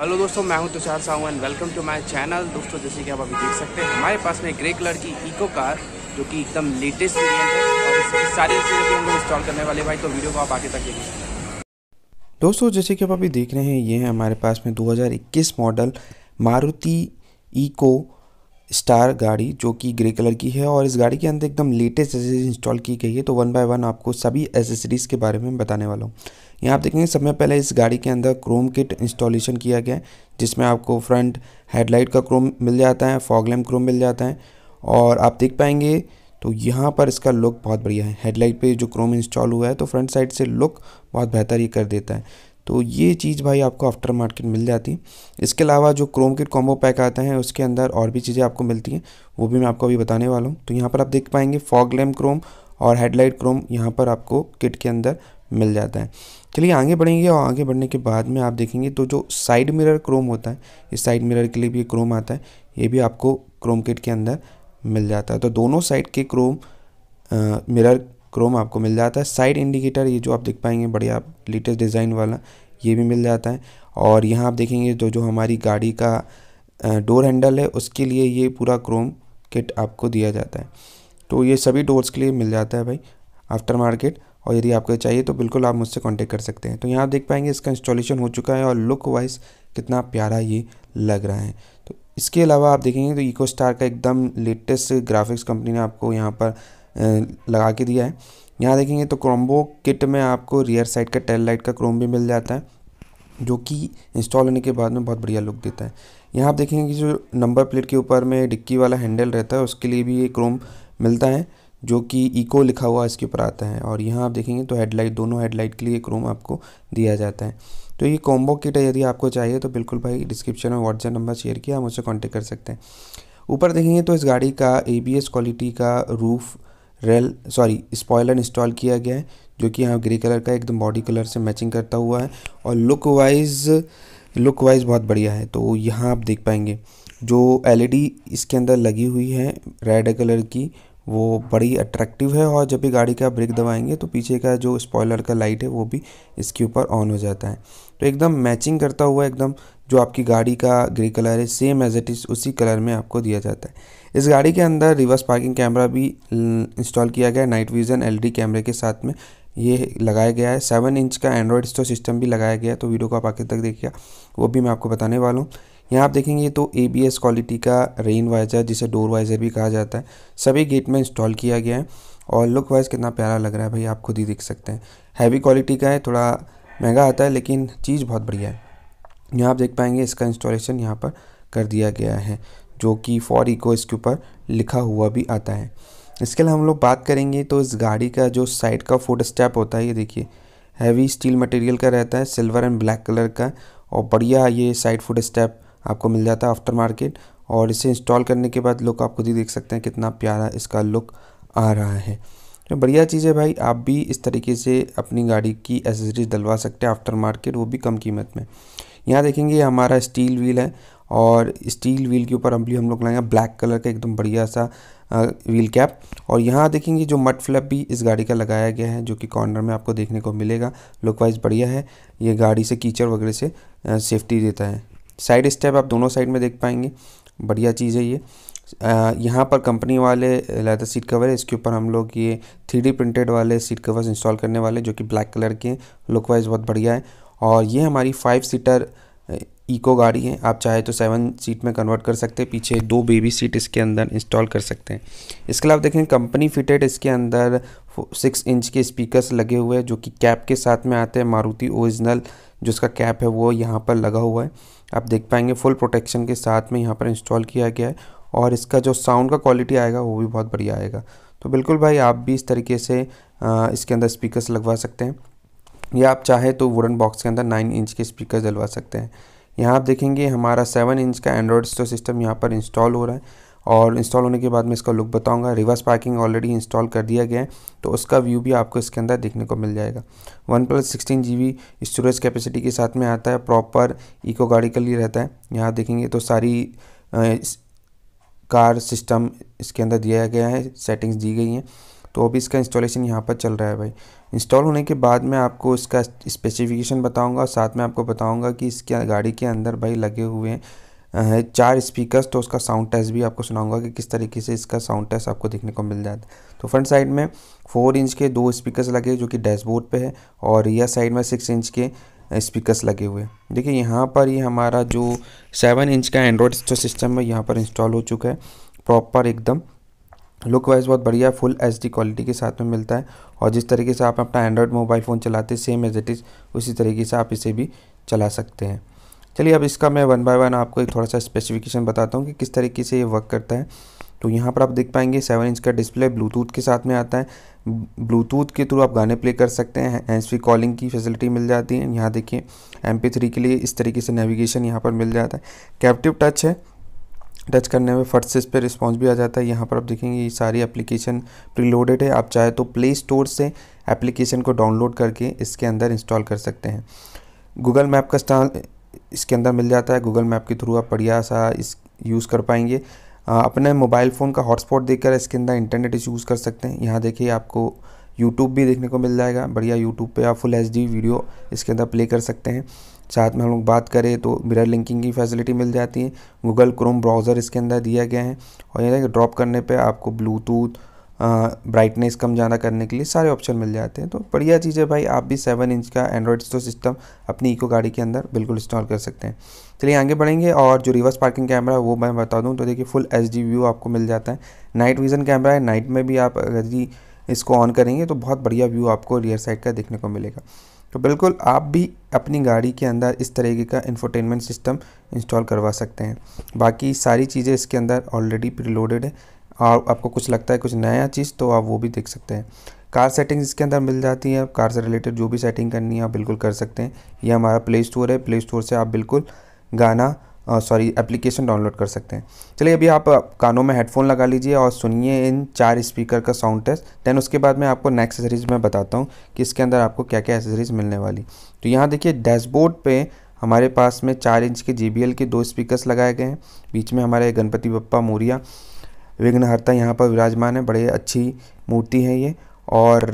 hello दोस्तों मैं हूं Tushar Sahu and welcome to my channel दोस्तों जैसे कि आप अभी देख सकते हैं हमारे पास में ग्रे कलर की इको कार जो कि एकदम लेटेस्ट है और इसकी सारी चीज़ें भी हम लोग इंस्टॉल करने वाले भाई तो वीडियो को आप आगे तक देखिए दोस्तों जैसे कि आप अभी देख रहे हैं ये है हमारे पास में दो मॉडल मारुति ईको स्टार गाड़ी जो कि ग्रे कलर की है और इस गाड़ी के अंदर एकदम लेटेस्ट एसेसरीज इंस्टॉल की गई है तो वन बाय वन आपको सभी एसेसरीज़ के बारे में बताने वाला हूँ यहाँ आप देखेंगे सबसे पहले इस गाड़ी के अंदर क्रोम किट इंस्टॉलेशन किया गया है जिसमें आपको फ्रंट हेडलाइट का क्रोम मिल जाता है फॉगलैम क्रोम मिल जाता है और आप देख पाएंगे तो यहाँ पर इसका लुक बहुत बढ़िया है हेडलाइट पे जो क्रोम इंस्टॉल हुआ है तो फ्रंट साइड से लुक बहुत बेहतर ही कर देता है तो ये चीज़ भाई आपको आफ्टर मार्केट मिल जाती है इसके अलावा जो क्रोम किट कॉम्बो पैक आता है उसके अंदर और भी चीज़ें आपको मिलती हैं वो भी मैं आपको अभी बताने वाला हूँ तो यहाँ पर आप देख पाएंगे फॉग लैम्प क्रोम और हेडलाइट क्रोम यहाँ पर आपको किट के अंदर मिल जाता है चलिए आगे बढ़ेंगे और आगे बढ़ने के बाद में आप देखेंगे तो जो साइड मिरर क्रोम होता है इस साइड मिरर के लिए भी क्रोम आता है ये भी आपको क्रोम किट के अंदर मिल जाता है तो दोनों साइड के क्रोम मिरर क्रोम आपको मिल जाता है साइड इंडिकेटर ये जो आप देख पाएंगे बढ़िया आप लेटेस्ट डिज़ाइन वाला ये भी मिल जाता है और यहाँ आप देखेंगे जो जो हमारी गाड़ी का डोर हैंडल है उसके लिए ये पूरा क्रोम किट आपको दिया जाता है तो ये सभी डोर्स के लिए मिल जाता है भाई आफ्टर मार्केट और यदि आपको चाहिए तो बिल्कुल आप मुझसे कांटेक्ट कर सकते हैं तो यहाँ देख पाएंगे इसका इंस्टॉलेशन हो चुका है और लुक वाइज कितना प्यारा ये लग रहा है तो इसके अलावा आप देखेंगे तो इको स्टार का एकदम लेटेस्ट ग्राफिक्स कंपनी ने आपको यहाँ पर लगा के दिया है यहाँ देखेंगे तो क्रोम्बो किट में आपको रियर साइड का टेल लाइट का क्रोम भी मिल जाता है जो कि इंस्टॉल होने के बाद में बहुत बढ़िया लुक देता है यहाँ आप देखेंगे कि जो नंबर प्लेट के ऊपर में डिक्की वाला हैंडल रहता है उसके लिए भी ये क्रोम मिलता है जो कि इको लिखा हुआ इसके ऊपर आता है और यहाँ आप देखेंगे तो हेडलाइट दोनों हेडलाइट के लिए क्रोम आपको दिया जाता है तो ये कॉम्बो किट है यदि आपको चाहिए तो बिल्कुल भाई डिस्क्रिप्शन में व्हाट्सएप नंबर शेयर किया आप मुझसे कॉन्टेक्ट कर सकते हैं ऊपर देखेंगे तो इस गाड़ी का ए क्वालिटी का roof rail sorry spoiler install किया गया है जो कि यहाँ ग्रे कलर का एकदम बॉडी कलर से मैचिंग करता हुआ है और लुक वाइज लुक वाइज बहुत बढ़िया है तो यहाँ आप देख पाएंगे जो एलईडी e इसके अंदर लगी हुई है रेड कलर की वो बड़ी अट्रैक्टिव है और जब भी गाड़ी का ब्रेक दबाएंगे तो पीछे का जो स्पॉयलर का लाइट है वो भी इसके ऊपर ऑन हो जाता है तो एकदम मैचिंग करता हुआ एकदम जो आपकी गाड़ी का ग्रे कलर है सेम एज इट इज़ उसी कलर में आपको दिया जाता है इस गाड़ी के अंदर रिवर्स पार्किंग कैमरा भी इंस्टॉल किया गया है नाइट विज़न एलईडी कैमरे के साथ में ये लगाया गया है सेवन इंच का एंड्रॉयड स्टोर सिस्टम भी लगाया गया है तो वीडियो को आप आखिर तक देखिए वो भी मैं आपको बताने वाला हूँ यहाँ आप देखेंगे तो ए क्वालिटी का रेन वाइजर जिसे डोर वाइजर भी कहा जाता है सभी गेट में इंस्टॉल किया गया है और लुक वाइज कितना प्यारा लग रहा है भाई आप खुद ही देख सकते हैं हैवी क्वालिटी का है थोड़ा महंगा आता है लेकिन चीज़ बहुत बढ़िया है यहाँ आप देख पाएंगे इसका इंस्टॉलेशन यहाँ पर कर दिया गया है जो कि फॉर इको इसके ऊपर लिखा हुआ भी आता है इसके अलावा हम लोग बात करेंगे तो इस गाड़ी का जो साइड का फुट स्टेप होता है ये देखिए हैवी स्टील मटेरियल का रहता है सिल्वर एंड ब्लैक कलर का और बढ़िया ये साइड फुट स्टेप आपको मिल जाता है आफ्टर मार्केट और इसे इंस्टॉल करने के बाद लुक आप खुद ही देख सकते हैं कितना प्यारा इसका लुक आ रहा है तो बढ़िया चीज़ है भाई आप भी इस तरीके से अपनी गाड़ी की एसेसरीज डलवा सकते हैं आफ्टर मार्केट वो भी कम कीमत में यहाँ देखेंगे हमारा स्टील व्हील है और स्टील व्हील के ऊपर अम्बली हम लोग लाएंगे ब्लैक कलर का एकदम बढ़िया सा व्हील कैप और यहाँ देखेंगे जो मट फ्लैप भी इस गाड़ी का लगाया गया है जो कि कॉर्नर में आपको देखने को मिलेगा लुक वाइज बढ़िया है ये गाड़ी से कीचड़ वगैरह से सेफ्टी देता है साइड स्टेप आप दोनों साइड में देख पाएंगे बढ़िया चीज़ है ये यहाँ पर कंपनी वाले लेदर सीट कवर है इसके ऊपर हम लोग ये थ्री प्रिंटेड वाले सीट कवर्स इंस्टॉल करने वाले जो कि ब्लैक कलर के हैं लुक वाइज बहुत बढ़िया है और ये हमारी फाइव सीटर इको गाड़ी है आप चाहे तो सेवन सीट में कन्वर्ट कर सकते हैं पीछे दो बेबी सीट इसके अंदर इंस्टॉल कर सकते हैं इसके अलावा देखें कंपनी फिटेड इसके अंदर सिक्स इंच के स्पीकर्स लगे हुए हैं जो कि कैप के साथ में आते हैं मारुति ओरिजिनल जो इसका कैप है वो यहाँ पर लगा हुआ है आप देख पाएंगे फुल प्रोटेक्शन के साथ में यहाँ पर इंस्टॉल किया गया है और इसका जो साउंड का क्वालिटी आएगा वो भी बहुत बढ़िया आएगा तो बिल्कुल भाई आप भी इस तरीके से इसके अंदर स्पीकर्स लगवा सकते हैं या आप चाहे तो वुडन बॉक्स के अंदर नाइन इंच के स्पीकर डलवा सकते हैं यहाँ आप देखेंगे हमारा सेवन इंच का एंड्रॉयड स्टोर सिस्टम यहाँ पर इंस्टॉल हो रहा है और इंस्टॉल होने के बाद मैं इसका लुक बताऊंगा रिवर्स पार्किंग ऑलरेडी इंस्टॉल कर दिया गया है तो उसका व्यू भी आपको इसके अंदर देखने को मिल जाएगा one plus sixteen G storage capacity के साथ में आता है प्रॉपर इको गाड़ी के लिए रहता है यहाँ देखेंगे तो सारी कार सिस्टम इसके अंदर दिया गया है सेटिंग्स दी गई हैं तो अभी इसका इंस्टॉलेशन यहाँ पर चल रहा है भाई इंस्टॉल होने के बाद मैं आपको इसका स्पेसिफिकेशन बताऊँगा और साथ में आपको बताऊँगा कि इसके गाड़ी के अंदर भाई लगे हुए हैं है चार स्पीकर्स तो उसका साउंड टेस्ट भी आपको सुनाऊंगा कि किस तरीके से इसका साउंड टेस्ट आपको देखने को मिल जाता है तो फ्रंट साइड में फोर इंच के दो स्पीकर्स लगे जो कि डैशबोर्ड पे है और रियर साइड में सिक्स इंच के स्पीकर्स लगे हुए देखिए यहाँ पर ये यह हमारा जो सेवन इंच का एंड्रॉयड सिस्टम है यहाँ पर इंस्टॉल हो चुका है प्रॉपर एकदम लुक वाइज बहुत बढ़िया फुल एच क्वालिटी के साथ में मिलता है और जिस तरीके से आप अपना एंड्रॉयड मोबाइल फ़ोन चलाते हैं सेम एज इट इज़ उसी तरीके से आप इसे भी चला सकते हैं चलिए अब इसका मैं वन बाय वन आपको एक थोड़ा सा स्पेसिफिकेशन बताता हूँ कि किस तरीके से ये वर्क करता है तो यहाँ पर आप देख पाएंगे सेवन इंच का डिस्प्ले ब्लूटूथ के साथ में आता है ब्लूटूथ के थ्रू आप गाने प्ले कर सकते हैं हैंड्स फ्री कॉलिंग की फैसिलिटी मिल जाती है यहाँ देखिए एम के लिए इस तरीके से नेविगेशन यहाँ पर मिल जाता है कैप्टिव टच है टच करने में फर्स्ट से इस पर रिस्पॉन्स भी आ जाता है यहाँ पर आप देखेंगे ये सारी एप्लीकेशन प्रीलोडेड है आप चाहे तो प्ले स्टोर से एप्लीकेशन को डाउनलोड करके इसके अंदर इंस्टॉल कर सकते हैं गूगल मैप का स्टॉल इसके अंदर मिल जाता है गूगल मैप के थ्रू आप बढ़िया सा इस यूज़ कर पाएंगे आ, अपने मोबाइल फ़ोन का हॉटस्पॉट देखकर इसके अंदर इंटरनेट यूज़ कर सकते हैं यहाँ देखिए आपको यूट्यूब भी देखने को मिल जाएगा बढ़िया यूट्यूब पे आप फुल एच वीडियो इसके अंदर प्ले कर सकते हैं साथ में हम लोग बात करें तो मिरर लिंकिंग की फैसिलिटी मिल जाती है गूगल क्रोम ब्राउज़र इसके अंदर दिया गया है और यहाँ ड्रॉप करने पे आपको ब्लूटूथ ब्राइटनेस कम ज़्यादा करने के लिए सारे ऑप्शन मिल जाते हैं तो बढ़िया चीज़ है भाई आप भी सेवन इंच का एंड्रॉयड स्टोर सिस्टम अपनी इको गाड़ी के अंदर बिल्कुल इंस्टॉल कर सकते हैं चलिए आगे बढ़ेंगे और जो रिवर्स पार्किंग कैमरा है वो मैं बता दूँ तो देखिए फुल एच व्यू आपको मिल जाता है नाइट विज़न कैमरा है नाइट में भी आप अगर जी इसको ऑन करेंगे तो बहुत बढ़िया व्यू आपको रियर साइड का देखने को मिलेगा तो बिल्कुल आप भी अपनी गाड़ी के अंदर इस तरीके का इंफोटेनमेंट सिस्टम इंस्टॉल करवा सकते हैं बाकी सारी चीज़ें इसके अंदर ऑलरेडी प्रीलोडेड है और आपको कुछ लगता है कुछ नया चीज़ तो आप वो भी देख सकते हैं कार सेटिंग्स इसके अंदर मिल जाती हैं कार से रिलेटेड जो भी सेटिंग करनी है आप बिल्कुल कर सकते हैं ये हमारा प्ले स्टोर है प्ले स्टोर से आप बिल्कुल गाना सॉरी एप्लीकेशन डाउनलोड कर सकते हैं चलिए अभी आप कानों में हेडफोन लगा लीजिए और सुनिए इन चार स्पीकर का साउंड टेस्ट देन उसके बाद मैं आपको नेक्स्ट एसेसरीज में बताता हूँ कि इसके अंदर आपको क्या क्या एसेसरीज मिलने वाली तो यहाँ देखिए डैशबोर्ड पे हमारे पास में चार इंच के जे के दो स्पीकर लगाए गए हैं बीच में हमारे गणपति बप्पा मोरिया विघ्नहर्ता यहाँ पर विराजमान है बड़े अच्छी मूर्ति है ये और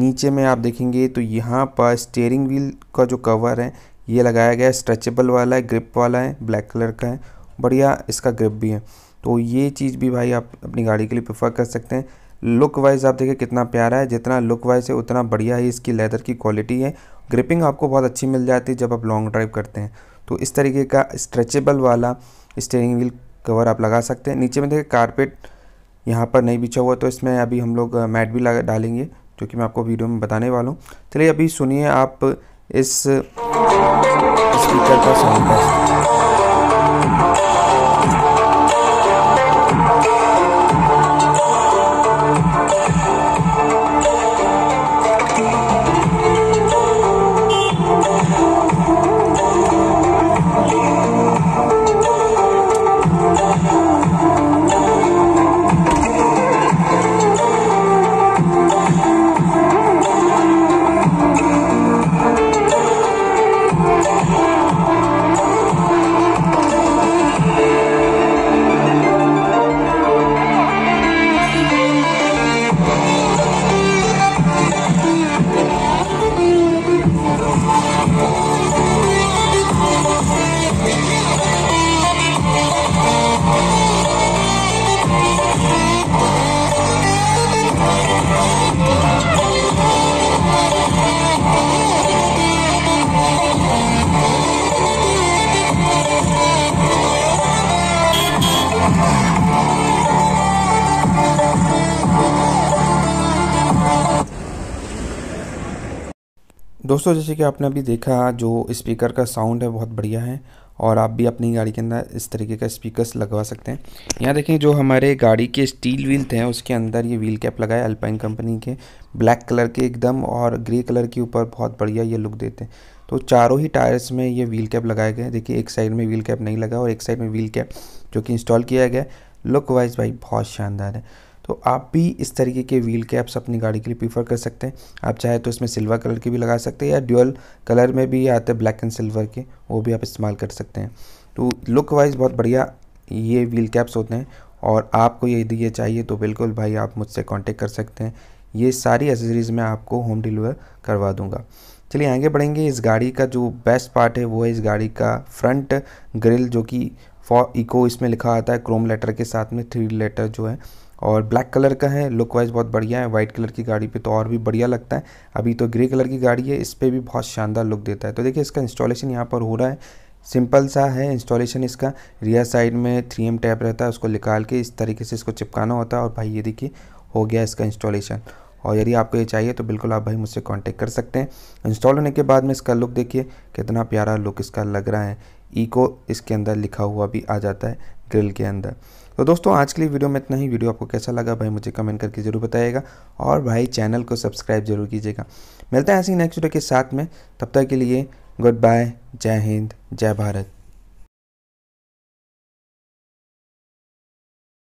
नीचे में आप देखेंगे तो यहाँ पर स्टेयरिंग व्हील का जो कवर है ये लगाया गया है स्ट्रेचेबल वाला है ग्रिप वाला है ब्लैक कलर का है बढ़िया इसका ग्रिप भी है तो ये चीज़ भी भाई आप अपनी गाड़ी के लिए प्रेफर कर सकते हैं लुक वाइज आप देखिए कितना प्यारा है जितना लुक वाइज है उतना बढ़िया ही इसकी लेदर की क्वालिटी है ग्रिपिंग आपको बहुत अच्छी मिल जाती है जब आप लॉन्ग ड्राइव करते हैं तो इस तरीके का स्ट्रेचेबल वाला स्टेयरिंग व्हील कवर आप लगा सकते हैं नीचे में देखिए कारपेट यहाँ पर नहीं बिछा हुआ तो इसमें अभी हम लोग मैट भी डालेंगे जो कि मैं आपको वीडियो में बताने वाला हूँ चलिए अभी सुनिए आप इस स्पीकर का साउंड है दोस्तों जैसे कि आपने अभी देखा जो स्पीकर का साउंड है बहुत बढ़िया है और आप भी अपनी गाड़ी के अंदर इस तरीके का स्पीकर्स लगवा सकते हैं यहाँ देखें जो हमारे गाड़ी के स्टील व्हील थे उसके अंदर ये व्हील कैप लगाए अल्पाइन कंपनी के ब्लैक कलर के एकदम और ग्रे कलर के ऊपर बहुत बढ़िया ये लुक देते हैं तो चारों ही टायर्स में ये व्हील कैप लगाए गए देखिए एक साइड में व्हील कैप नहीं लगा और एक साइड में व्हील कैप जो कि इंस्टॉल किया गया लुक वाइज भाई बहुत शानदार है तो आप भी इस तरीके के व्हील कैप्स अपनी गाड़ी के लिए प्रीफर कर सकते हैं आप चाहे तो इसमें सिल्वर कलर के भी लगा सकते हैं या ड्यूअल कलर में भी आते हैं ब्लैक एंड सिल्वर के वो भी आप इस्तेमाल कर सकते हैं तो लुक वाइज बहुत बढ़िया ये व्हील कैप्स होते हैं और आपको यदि ये चाहिए तो बिल्कुल भाई आप मुझसे कॉन्टेक्ट कर सकते हैं ये सारी एसेसरीज़ मैं आपको होम डिलीवर करवा दूँगा चलिए आगे बढ़ेंगे इस गाड़ी का जो बेस्ट पार्ट है वो है इस गाड़ी का फ्रंट ग्रिल जो कि फॉर इको इसमें लिखा आता है क्रोम लेटर के साथ में थ्री लेटर जो है और ब्लैक कलर का है लुक वाइज बहुत बढ़िया है वाइट कलर की गाड़ी पे तो और भी बढ़िया लगता है अभी तो ग्रे कलर की गाड़ी है इस पर भी बहुत शानदार लुक देता है तो देखिए इसका इंस्टॉलेशन यहाँ पर हो रहा है सिंपल सा है इंस्टॉलेशन इसका रियर साइड में थ्री एम टैप रहता है उसको निकाल के इस तरीके से इसको चिपकाना होता है और भाई ये देखिए हो गया इसका इंस्टॉलेशन और यदि आपको ये चाहिए तो बिल्कुल आप भाई मुझसे कांटेक्ट कर सकते हैं इंस्टॉल होने के बाद में इसका लुक देखिए कितना प्यारा लुक इसका लग रहा है ईको इसके अंदर लिखा हुआ भी आ जाता है ग्रिल के अंदर तो दोस्तों आज के लिए वीडियो में इतना ही वीडियो आपको कैसा लगा भाई मुझे कमेंट करके जरूर बताइएगा और भाई चैनल को सब्सक्राइब जरूर कीजिएगा मिलते हैं ऐसी नेक्स्ट वीडियो के साथ में तब तक के लिए गुड बाय जय हिंद जय भारत